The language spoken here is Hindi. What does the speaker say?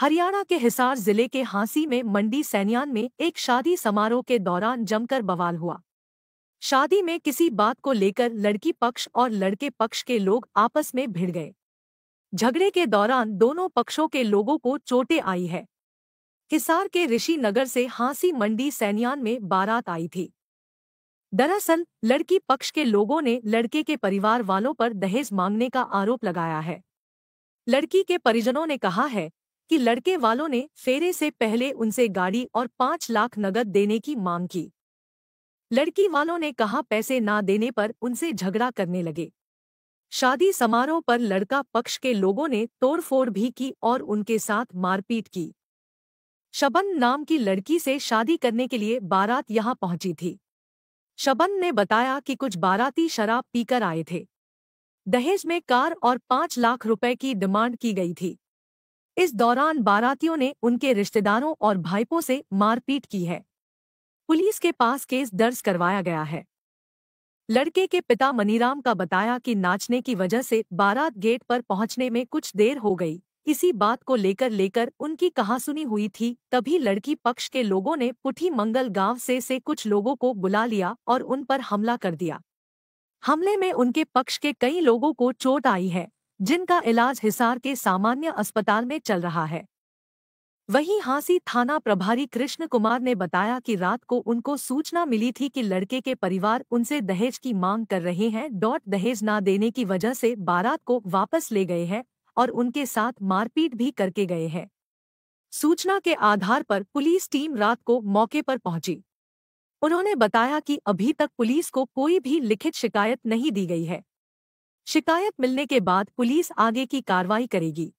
हरियाणा के हिसार जिले के हांसी में मंडी सैनियान में एक शादी समारोह के दौरान जमकर बवाल हुआ शादी में किसी बात को लेकर लड़की पक्ष और लड़के पक्ष के लोग आपस में भिड़ गए झगड़े के दौरान दोनों पक्षों के लोगों को चोटें आई है हिसार के ऋषि नगर से हांसी मंडी सैनियान में बारात आई थी दरअसल लड़की पक्ष के लोगों ने लड़के के परिवार वालों पर दहेज मांगने का आरोप लगाया है लड़की के परिजनों ने कहा है कि लड़के वालों ने फेरे से पहले उनसे गाड़ी और पांच लाख नगद देने की मांग की लड़की वालों ने कहा पैसे ना देने पर उनसे झगड़ा करने लगे शादी समारोह पर लड़का पक्ष के लोगों ने तोड़फोड़ भी की और उनके साथ मारपीट की शबन नाम की लड़की से शादी करने के लिए बारात यहां पहुंची थी शबन ने बताया कि कुछ बाराती शराब पीकर आए थे दहेज में कार और पांच लाख रुपए की डिमांड की गई थी इस दौरान बारातियों ने उनके रिश्तेदारों और भाइपों से मारपीट की है पुलिस के पास केस दर्ज करवाया गया है लड़के के पिता मनीराम का बताया कि नाचने की वजह से बारात गेट पर पहुंचने में कुछ देर हो गई इसी बात को लेकर लेकर उनकी कहासुनी हुई थी तभी लड़की पक्ष के लोगों ने पुठी मंगल गांव से से कुछ लोगों को बुला लिया और उन पर हमला कर दिया हमले में उनके पक्ष के कई लोगों को चोट आई है जिनका इलाज हिसार के सामान्य अस्पताल में चल रहा है वहीं हांसी थाना प्रभारी कृष्ण कुमार ने बताया कि रात को उनको सूचना मिली थी कि लड़के के परिवार उनसे दहेज की मांग कर रहे हैं डॉट दहेज ना देने की वजह से बारात को वापस ले गए हैं और उनके साथ मारपीट भी करके गए हैं सूचना के आधार पर पुलिस टीम रात को मौके पर पहुंची उन्होंने बताया कि अभी तक पुलिस को कोई भी लिखित शिकायत नहीं दी गई है शिकायत मिलने के बाद पुलिस आगे की कार्रवाई करेगी